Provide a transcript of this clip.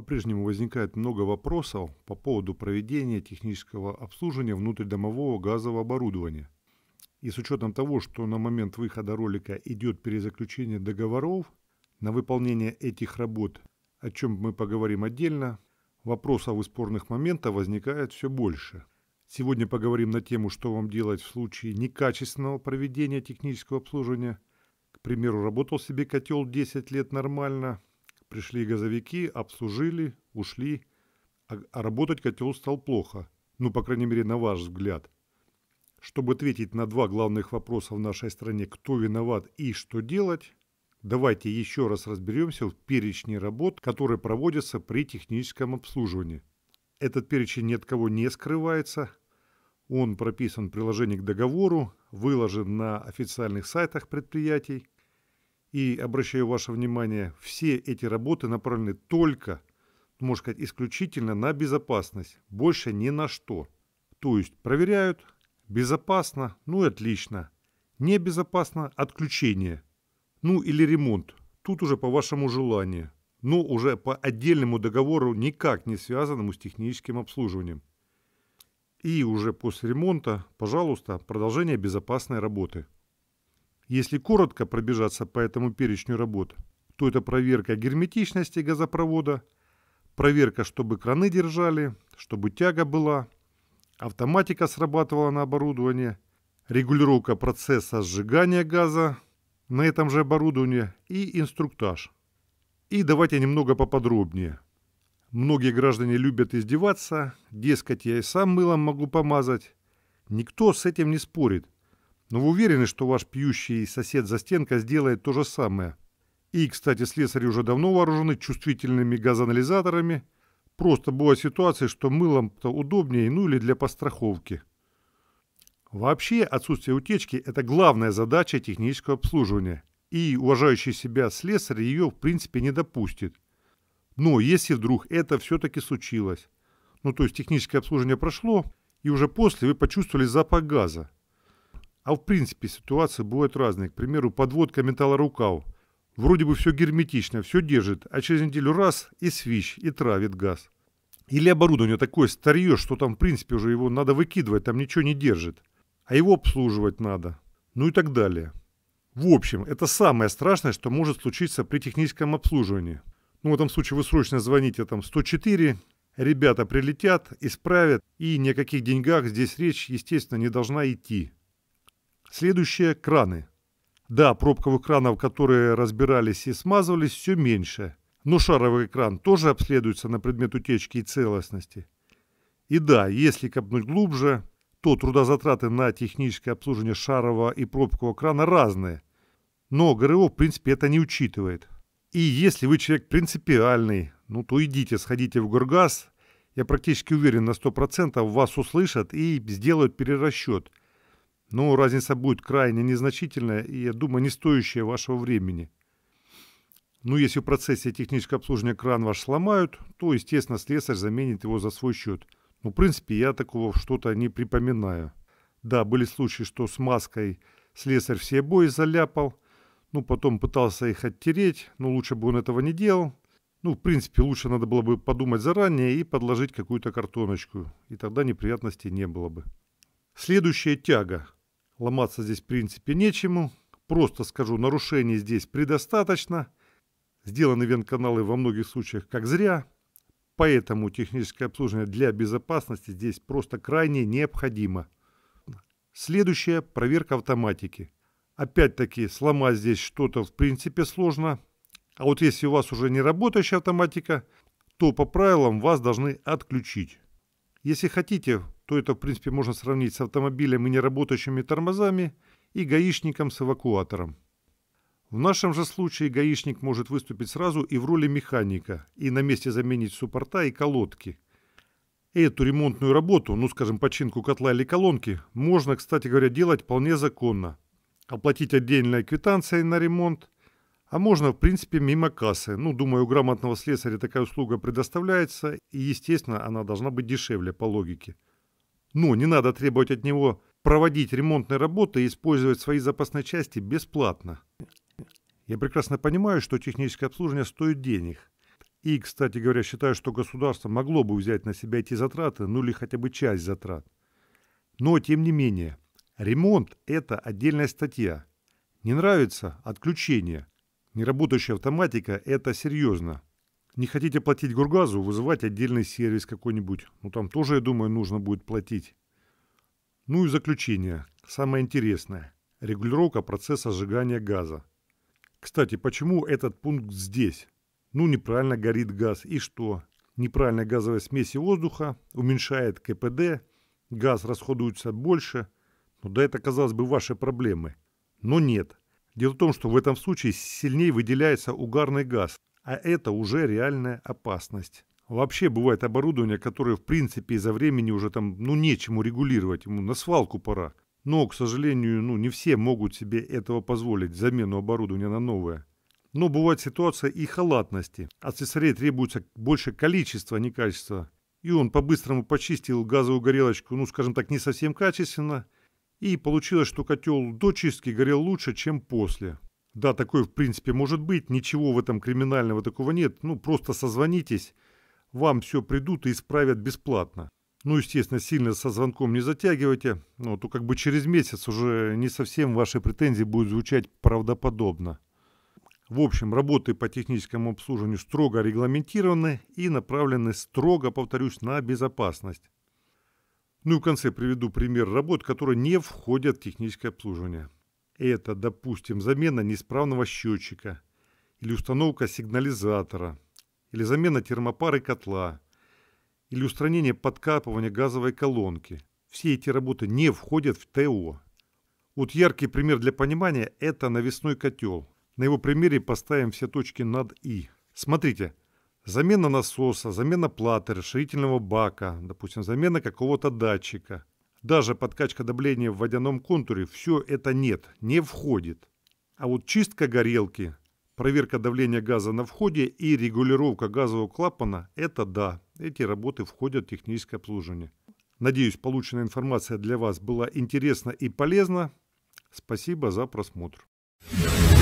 По-прежнему возникает много вопросов по поводу проведения технического обслуживания внутридомового газового оборудования. И с учетом того, что на момент выхода ролика идет перезаключение договоров на выполнение этих работ, о чем мы поговорим отдельно, вопросов и спорных моментов возникает все больше. Сегодня поговорим на тему, что вам делать в случае некачественного проведения технического обслуживания. К примеру, работал себе котел 10 лет нормально – Пришли газовики, обслужили, ушли. А, а, работать котел стал плохо. Ну, по крайней мере, на ваш взгляд. Чтобы ответить на два главных вопроса в нашей стране «Кто виноват и что делать?», давайте еще раз разберемся в перечне работ, которые проводятся при техническом обслуживании. Этот перечень ни от кого не скрывается. Он прописан в приложении к договору, выложен на официальных сайтах предприятий. И обращаю ваше внимание, все эти работы направлены только, можно сказать, исключительно на безопасность, больше ни на что. То есть проверяют, безопасно, ну и отлично. Небезопасно – отключение. Ну или ремонт, тут уже по вашему желанию, но уже по отдельному договору, никак не связанному с техническим обслуживанием. И уже после ремонта, пожалуйста, продолжение безопасной работы. Если коротко пробежаться по этому перечню работ, то это проверка герметичности газопровода, проверка, чтобы краны держали, чтобы тяга была, автоматика срабатывала на оборудование, регулировка процесса сжигания газа на этом же оборудовании и инструктаж. И давайте немного поподробнее. Многие граждане любят издеваться, дескать, я и сам мылом могу помазать. Никто с этим не спорит – но вы уверены, что ваш пьющий сосед за стенкой сделает то же самое? И, кстати, слесари уже давно вооружены чувствительными газоанализаторами. Просто была ситуация, что мылом-то удобнее, ну или для постраховки. Вообще, отсутствие утечки – это главная задача технического обслуживания. И уважающий себя слесарь ее, в принципе, не допустит. Но если вдруг это все-таки случилось, ну то есть техническое обслуживание прошло, и уже после вы почувствовали запах газа, а в принципе ситуации бывают разные. К примеру, подводка рукав, Вроде бы все герметично, все держит, а через неделю раз и свищ, и травит газ. Или оборудование такое старье, что там в принципе уже его надо выкидывать, там ничего не держит. А его обслуживать надо. Ну и так далее. В общем, это самое страшное, что может случиться при техническом обслуживании. Ну, в этом случае вы срочно звоните там 104, ребята прилетят, исправят, и ни о каких деньгах здесь речь, естественно, не должна идти. Следующее – краны. Да, пробковых кранов, которые разбирались и смазывались, все меньше. Но шаровый кран тоже обследуется на предмет утечки и целостности. И да, если копнуть глубже, то трудозатраты на техническое обслуживание шарового и пробкового крана разные. Но ГРО, в принципе, это не учитывает. И если вы человек принципиальный, ну то идите, сходите в Горгаз. Я практически уверен на 100% вас услышат и сделают перерасчет. Но ну, разница будет крайне незначительная и, я думаю, не стоящая вашего времени. Ну, если в процессе технического обслуживания кран ваш сломают, то, естественно, слесарь заменит его за свой счет. Ну, в принципе, я такого что-то не припоминаю. Да, были случаи, что с маской слесарь все обои заляпал, ну, потом пытался их оттереть, но лучше бы он этого не делал. Ну, в принципе, лучше надо было бы подумать заранее и подложить какую-то картоночку, и тогда неприятностей не было бы. Следующая тяга – ломаться здесь в принципе нечему. Просто скажу, нарушений здесь предостаточно. Сделаны вентканалы во многих случаях как зря. Поэтому техническое обслуживание для безопасности здесь просто крайне необходимо. Следующая проверка автоматики. Опять-таки, сломать здесь что-то в принципе сложно. А вот если у вас уже не работающая автоматика, то по правилам вас должны отключить. Если хотите, то это, в принципе, можно сравнить с автомобилем и неработающими тормозами, и гаишником с эвакуатором. В нашем же случае гаишник может выступить сразу и в роли механика, и на месте заменить суппорта и колодки. Эту ремонтную работу, ну скажем, починку котла или колонки, можно, кстати говоря, делать вполне законно. Оплатить отдельной квитанцией на ремонт, а можно, в принципе, мимо кассы. Ну, думаю, у грамотного слесаря такая услуга предоставляется, и, естественно, она должна быть дешевле по логике – но не надо требовать от него проводить ремонтные работы и использовать свои запасные части бесплатно. Я прекрасно понимаю, что техническое обслуживание стоит денег. И, кстати говоря, считаю, что государство могло бы взять на себя эти затраты, ну или хотя бы часть затрат. Но, тем не менее, ремонт – это отдельная статья. Не нравится – отключение. Неработающая автоматика – это серьезно. Не хотите платить Гургазу, вызывать отдельный сервис какой-нибудь. Ну там тоже, я думаю, нужно будет платить. Ну и заключение. Самое интересное. Регулировка процесса сжигания газа. Кстати, почему этот пункт здесь? Ну неправильно горит газ. И что? Неправильная газовая смесь воздуха уменьшает КПД, газ расходуется больше. Ну да это, казалось бы, ваши проблемы. Но нет. Дело в том, что в этом случае сильнее выделяется угарный газ, а это уже реальная опасность. Вообще бывает оборудование, которое в принципе из-за времени уже там ну нечему регулировать, ему на свалку пора. Но, к сожалению, ну не все могут себе этого позволить, замену оборудования на новое. Но бывает ситуация и халатности. цесарей требуется больше количества, а не качества. И он по-быстрому почистил газовую горелочку, ну, скажем так, не совсем качественно. И получилось, что котел до чистки горел лучше, чем после. Да, такое в принципе может быть, ничего в этом криминального такого нет, ну просто созвонитесь, вам все придут и исправят бесплатно. Ну, естественно, сильно со звонком не затягивайте, но ну, то как бы через месяц уже не совсем ваши претензии будут звучать правдоподобно. В общем, работы по техническому обслуживанию строго регламентированы и направлены строго, повторюсь, на безопасность. Ну и в конце приведу пример работ, которые не входят в техническое обслуживание. Это, допустим, замена неисправного счетчика или установка сигнализатора, или замена термопары котла, или устранение подкапывания газовой колонки. Все эти работы не входят в ТО. Вот яркий пример для понимания – это навесной котел. На его примере поставим все точки над «и». Смотрите, замена насоса, замена платы, расширительного бака, допустим, замена какого-то датчика – даже подкачка давления в водяном контуре, все это нет, не входит. А вот чистка горелки, проверка давления газа на входе и регулировка газового клапана – это да, эти работы входят в техническое обслуживание. Надеюсь, полученная информация для вас была интересна и полезна. Спасибо за просмотр. Yeah.